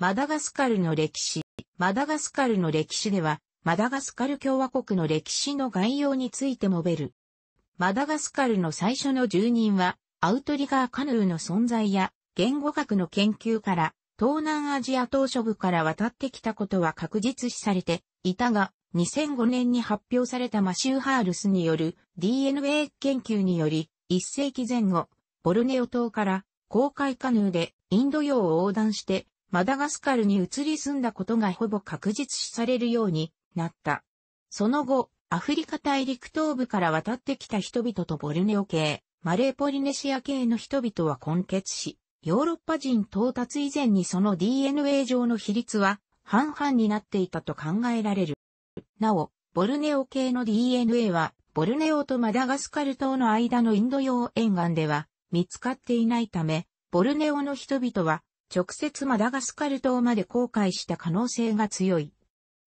マダガスカルの歴史。マダガスカルの歴史では、マダガスカル共和国の歴史の概要について述べる。マダガスカルの最初の住人は、アウトリガーカヌーの存在や、言語学の研究から、東南アジア島諸部から渡ってきたことは確実視されていたが、2005年に発表されたマシュー・ハールスによる DNA 研究により、1世紀前後、ボルネオ島から公開カヌーでインド洋を横断してマダガスカルに移り住んだことがほぼ確実視されるようになった。その後、アフリカ大陸東部から渡ってきた人々とボルネオ系、マレーポリネシア系の人々は混血し、ヨーロッパ人到達以前にその DNA 上の比率は半々になっていたと考えられる。なお、ボルネオ系の DNA は、ボルネオとマダガスカル島の間のインド洋沿岸では見つかっていないため、ボルネオの人々は直接マダガスカル島まで航海した可能性が強い。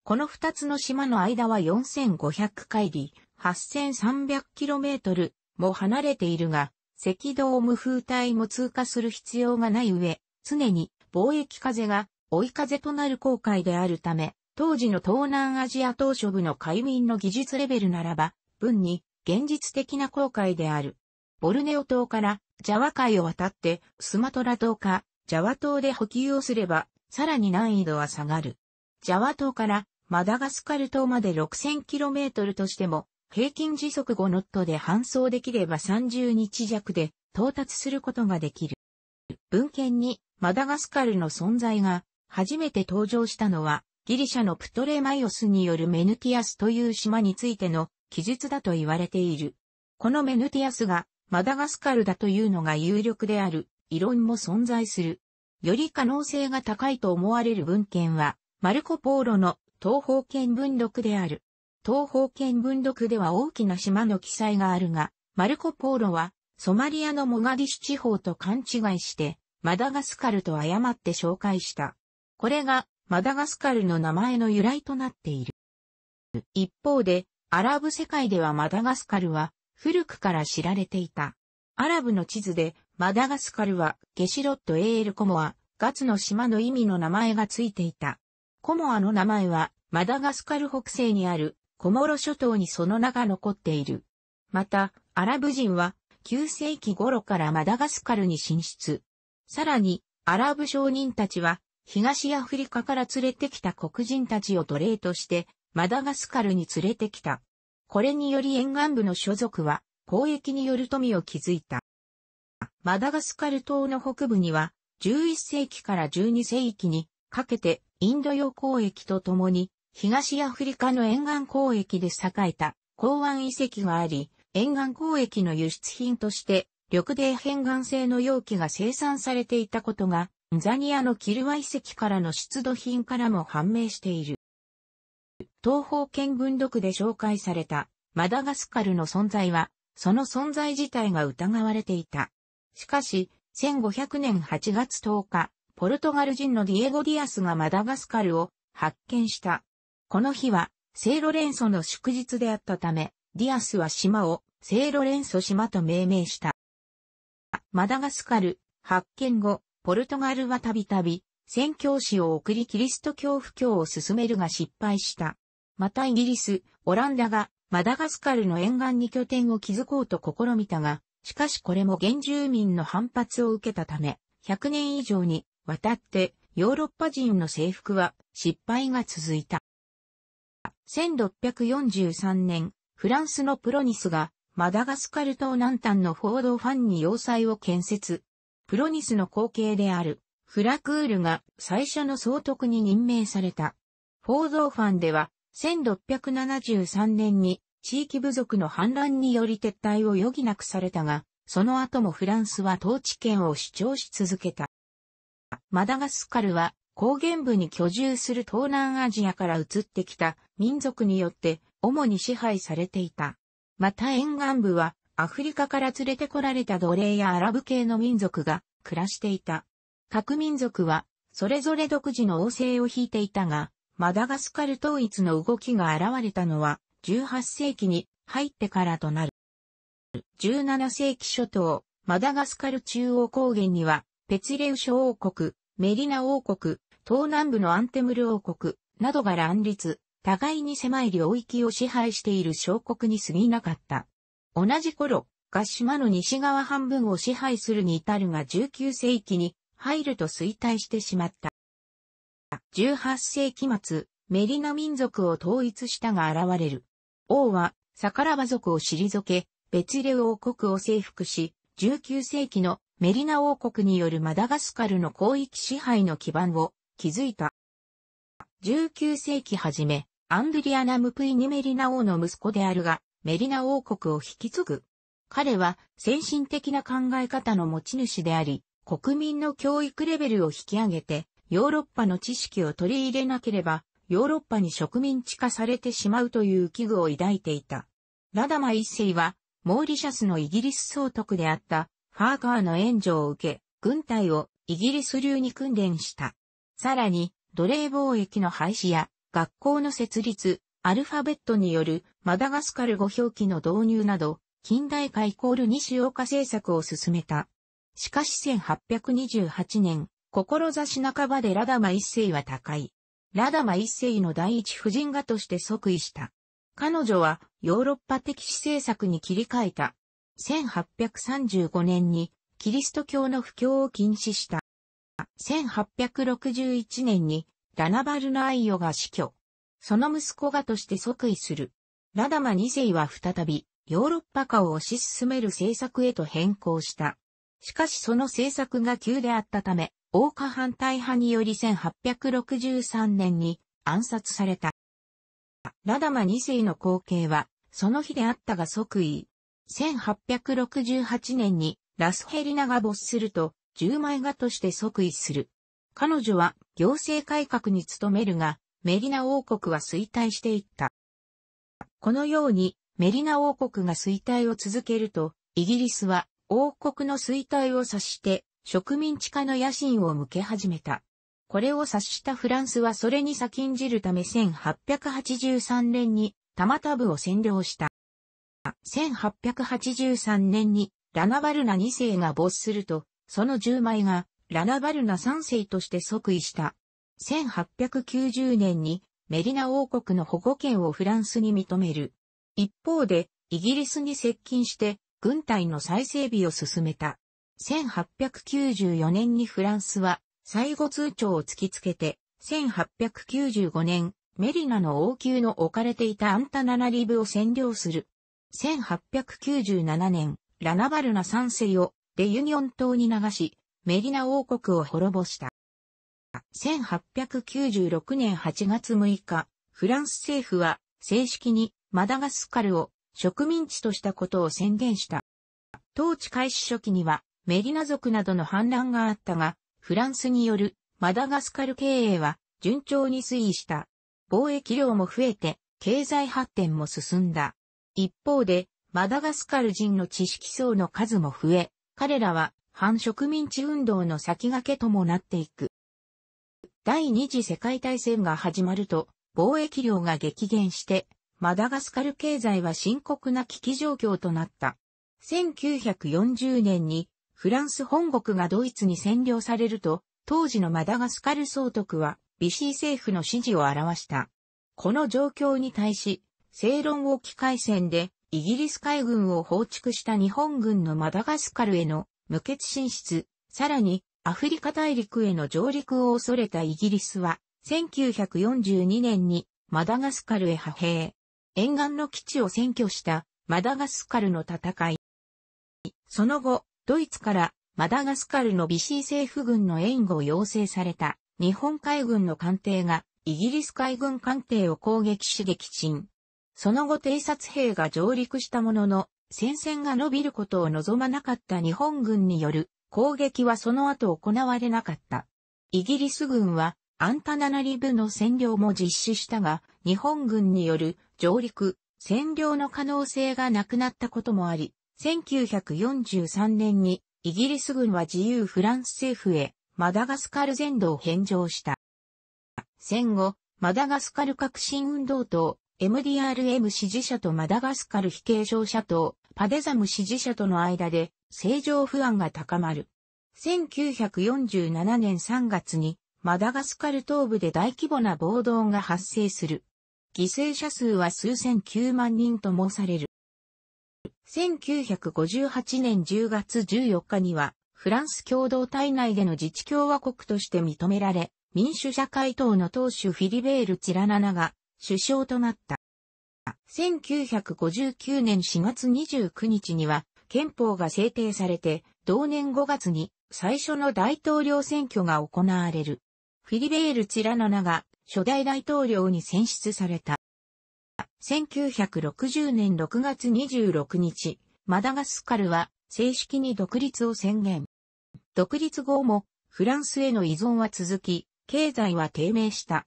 この二つの島の間は4500海里、8300km も離れているが、赤道無風帯も通過する必要がない上、常に貿易風が追い風となる航海であるため、当時の東南アジア島諸部の海民の技術レベルならば、分に現実的な航海である。ボルネオ島からジャワ海を渡ってスマトラ島かジャワ島で補給をすれば、さらに難易度は下がる。ジャワ島からマダガスカル島まで 6000km としても、平均時速5ノットで搬送できれば30日弱で到達することができる。文献にマダガスカルの存在が初めて登場したのはギリシャのプトレマイオスによるメヌティアスという島についての記述だと言われている。このメヌティアスがマダガスカルだというのが有力である異論も存在する。より可能性が高いと思われる文献は、マルコ・ポーロの東方見文録である。東方見文録では大きな島の記載があるが、マルコ・ポーロは、ソマリアのモガディシュ地方と勘違いして、マダガスカルと誤って紹介した。これが、マダガスカルの名前の由来となっている。一方で、アラブ世界ではマダガスカルは、古くから知られていた。アラブの地図でマダガスカルは、ゲシロット・エール・コモア、ガツの島の意味の名前がついていた。コモアの名前は、マダガスカル北西にある、コモロ諸島にその名が残っている。また、アラブ人は、9世紀頃からマダガスカルに進出。さらに、アラブ商人たちは、東アフリカから連れてきた黒人たちを奴隷として、マダガスカルに連れてきた。これにより沿岸部の所属は、交易による富を築いた。マダガスカル島の北部には、11世紀から12世紀にかけてインド洋交易とともに、東アフリカの沿岸交易で栄えた港湾遺跡があり、沿岸交易の輸出品として、緑泥片岩製の容器が生産されていたことが、ザニアのキルワ遺跡からの出土品からも判明している。東方見聞録で紹介されたマダガスカルの存在は、その存在自体が疑われていた。しかし、1500年8月10日、ポルトガル人のディエゴ・ディアスがマダガスカルを発見した。この日は、聖ロレンソの祝日であったため、ディアスは島を聖ロレンソ島と命名した。マダガスカル発見後、ポルトガルはたびたび宣教師を送りキリスト教布教を進めるが失敗した。またイギリス、オランダがマダガスカルの沿岸に拠点を築こうと試みたが、しかしこれも原住民の反発を受けたため、100年以上にわたってヨーロッパ人の征服は失敗が続いた。1643年、フランスのプロニスがマダガスカル島南端のフォードファンに要塞を建設。プロニスの後継であるフラクールが最初の総督に任命された。フォードファンでは1673年に地域部族の反乱により撤退を余儀なくされたが、その後もフランスは統治権を主張し続けた。マダガスカルは高原部に居住する東南アジアから移ってきた民族によって主に支配されていた。また沿岸部はアフリカから連れてこられた奴隷やアラブ系の民族が暮らしていた。各民族はそれぞれ独自の王政を引いていたが、マダガスカル統一の動きが現れたのは18世紀に入ってからとなる。17世紀初頭、マダガスカル中央高原には、ペツレウショ王国、メリナ王国、東南部のアンテムル王国、などが乱立、互いに狭い領域を支配している小国に過ぎなかった。同じ頃、合島の西側半分を支配するに至るが19世紀に入ると衰退してしまった。18世紀末、メリナ民族を統一したが現れる。王は、サカラバ族を退け、別レ王国を征服し、19世紀のメリナ王国によるマダガスカルの広域支配の基盤を築いた。19世紀初め、アンドリアナ・ムプイニ・メリナ王の息子であるが、メリナ王国を引き継ぐ。彼は先進的な考え方の持ち主であり、国民の教育レベルを引き上げて、ヨーロッパの知識を取り入れなければヨーロッパに植民地化されてしまうという危惧を抱いていた。ラダマ一世は、モーリシャスのイギリス総督であったファーガーの援助を受け、軍隊をイギリス流に訓練した。さらに、奴隷貿易の廃止や学校の設立、アルファベットによるマダガスカル語表記の導入など、近代化イコール西岡政策を進めた。しかし1828年、志半ばでラダマ一世は高い。ラダマ一世の第一夫人画として即位した。彼女はヨーロッパ的史政策に切り替えた。1835年にキリスト教の布教を禁止した。1861年にラナバルナアイオが死去。その息子がとして即位する。ラダマ二世は再びヨーロッパ化を推し進める政策へと変更した。しかしその政策が急であったため、王家反対派により1863年に暗殺された。ラダマ2世の後継は、その日であったが即位。1868年にラスヘリナが没すると、10枚画として即位する。彼女は行政改革に努めるが、メリナ王国は衰退していった。このように、メリナ王国が衰退を続けると、イギリスは王国の衰退を指して植民地化の野心を向け始めた。これを察したフランスはそれに先んじるため1883年に玉田部を占領した。1883年にラナバルナ2世が没すると、その10枚がラナバルナ3世として即位した。1890年にメリナ王国の保護権をフランスに認める。一方で、イギリスに接近して軍隊の再整備を進めた。1894年にフランスは、最後通帳を突きつけて、1895年、メリナの王宮の置かれていたアンタナナリブを占領する。1897年、ラナバルナ三世をレユニオン島に流し、メリナ王国を滅ぼした。1896年8月6日、フランス政府は正式にマダガスカルを植民地としたことを宣言した。統治開始初期にはメリナ族などの反乱があったが、フランスによるマダガスカル経営は順調に推移した。貿易量も増えて、経済発展も進んだ。一方で、マダガスカル人の知識層の数も増え、彼らは反植民地運動の先駆けともなっていく。第二次世界大戦が始まると、貿易量が激減して、マダガスカル経済は深刻な危機状況となった。1940年にフランス本国がドイツに占領されると、当時のマダガスカル総督は、ビシー政府の支持を表した。この状況に対し、正論を機械戦で、イギリス海軍を放逐した日本軍のマダガスカルへの無血進出、さらにアフリカ大陸への上陸を恐れたイギリスは、1942年にマダガスカルへ派兵。沿岸の基地を占拠したマダガスカルの戦い。その後、ドイツからマダガスカルのビシー政府軍の援護を要請された日本海軍の艦艇がイギリス海軍艦艇を攻撃し撃沈。その後偵察兵が上陸したものの戦線が伸びることを望まなかった日本軍による攻撃はその後行われなかった。イギリス軍はアンタナナリブの占領も実施したが、日本軍による上陸、占領の可能性がなくなったこともあり、1943年にイギリス軍は自由フランス政府へマダガスカル全土を返上した。戦後、マダガスカル革新運動党、MDRM 支持者とマダガスカル非継承者党パデザム支持者との間で政情不安が高まる。1947年3月にマダガスカル東部で大規模な暴動が発生する。犠牲者数は数千9万人ともされる。1958年10月14日には、フランス共同体内での自治共和国として認められ、民主社会党の党首フィリベール・チラナナが首相となった。1959年4月29日には憲法が制定されて、同年5月に最初の大統領選挙が行われる。フィリベール・チラナナが初代大統領に選出された。1960年6月26日、マダガスカルは正式に独立を宣言。独立後もフランスへの依存は続き、経済は低迷した。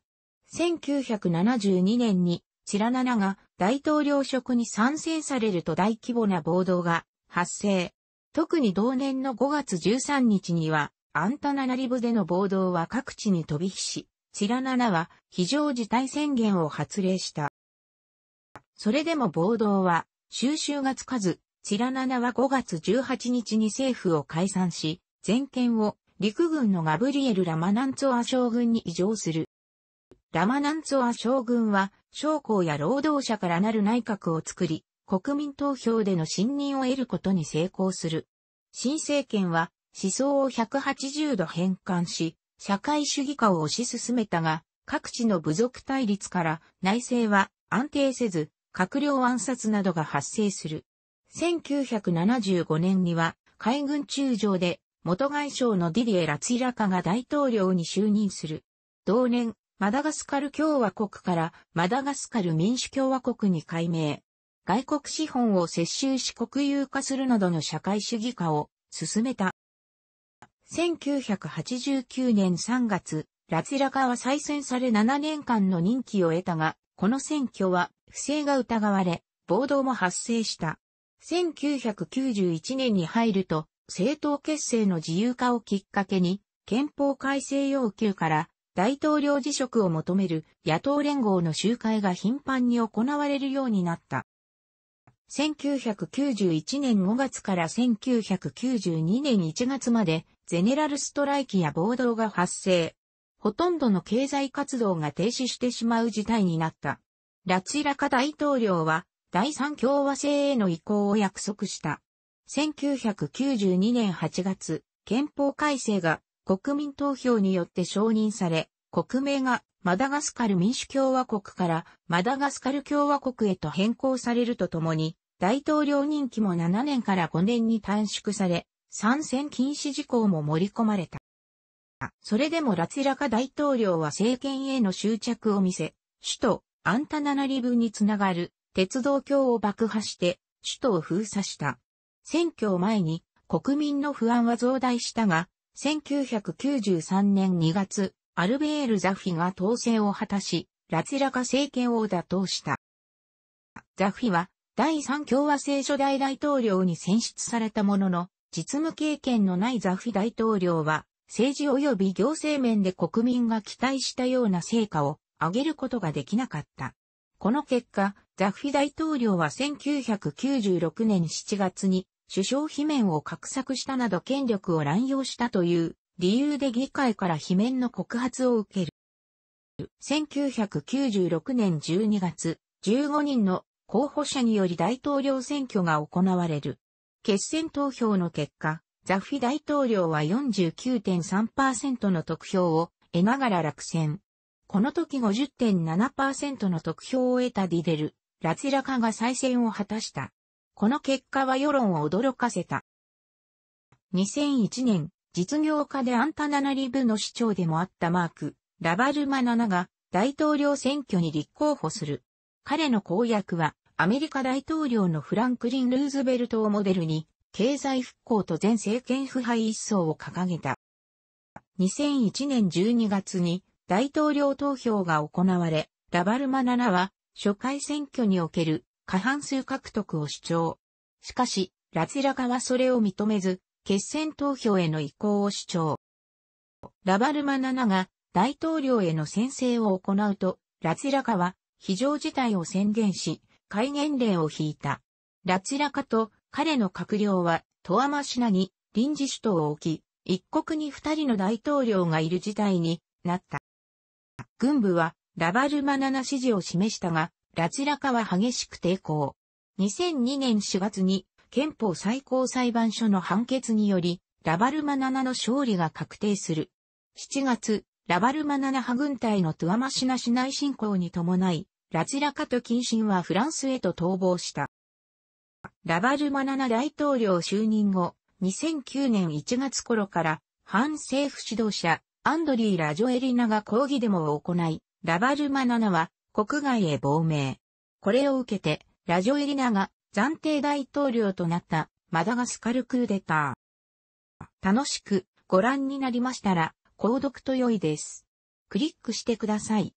1972年にチラナナが大統領職に賛成されると大規模な暴動が発生。特に同年の5月13日にはアンタナナリブでの暴動は各地に飛び火し、チラナナは非常事態宣言を発令した。それでも暴動は収拾がつかず、チラナナは5月18日に政府を解散し、全権を陸軍のガブリエル・ラマナンツォア将軍に移譲する。ラマナンツォア将軍は将校や労働者からなる内閣を作り、国民投票での信任を得ることに成功する。新政権は思想を180度変換し、社会主義化を推し進めたが、各地の部族対立から内政は安定せず、閣僚暗殺などが発生する。1975年には海軍中将で元外相のディディエ・ラツィラカが大統領に就任する。同年、マダガスカル共和国からマダガスカル民主共和国に改名。外国資本を接収し国有化するなどの社会主義化を進めた。1989年3月、ラツィラカは再選され7年間の任期を得たが、この選挙は不正が疑われ、暴動も発生した。1991年に入ると、政党結成の自由化をきっかけに、憲法改正要求から大統領辞職を求める野党連合の集会が頻繁に行われるようになった。1991年5月から1992年1月までゼネラルストライキや暴動が発生。ほとんどの経済活動が停止してしまう事態になった。ラツイラカ大統領は第三共和制への移行を約束した。1992年8月、憲法改正が国民投票によって承認され、国名がマダガスカル民主共和国からマダガスカル共和国へと変更されるとともに、大統領任期も7年から5年に短縮され、参戦禁止事項も盛り込まれた。それでもラツイラカ大統領は政権への執着を見せ、首都アンタナナリブにつながる鉄道橋を爆破して首都を封鎖した。選挙を前に国民の不安は増大したが、1993年2月、アルベール・ザフィが当選を果たし、ラツラカ政権を打倒した。ザフィは第三共和制初代大統領に選出されたものの、実務経験のないザフィ大統領は、政治及び行政面で国民が期待したような成果を上げることができなかった。この結果、ザフィ大統領は1996年7月に首相罷免を画策したなど権力を乱用したという理由で議会から罷免の告発を受ける。1996年12月、15人の候補者により大統領選挙が行われる。決選投票の結果、ザフィ大統領は49.3%の得票を得ながら落選。この時50.7%の得票を得たディデル、ラツィラカが再選を果たした。この結果は世論を驚かせた。2001年、実業家でアンタナナリブの市長でもあったマーク、ラバルマナナが大統領選挙に立候補する。彼の公約は、アメリカ大統領のフランクリン・ルーズベルトをモデルに、経済復興と全政権腐敗一掃を掲げた。2001年12月に大統領投票が行われ、ラバルマナナは初回選挙における過半数獲得を主張。しかし、ラツィラカはそれを認めず、決選投票への移行を主張。ラバルマナナが大統領への宣誓を行うと、ラツィラカは非常事態を宣言し、戒厳令を引いた。ラツィラカと彼の閣僚はトアマシナに臨時首都を置き、一国に二人の大統領がいる事態になった。軍部はラバルマナナ支持を示したが、ラチラカは激しく抵抗。2002年4月に憲法最高裁判所の判決により、ラバルマナナの勝利が確定する。7月、ラバルマナナ派軍隊のトゥアマシナ市内侵攻に伴い、ラチラカと近親はフランスへと逃亡した。ラバルマナナ大統領就任後、2009年1月頃から反政府指導者アンドリー・ラジョエリナが抗議デモを行い、ラバルマナナは国外へ亡命。これを受けて、ラジョエリナが暫定大統領となったマダガスカルクーデター。楽しくご覧になりましたら、購読と良いです。クリックしてください。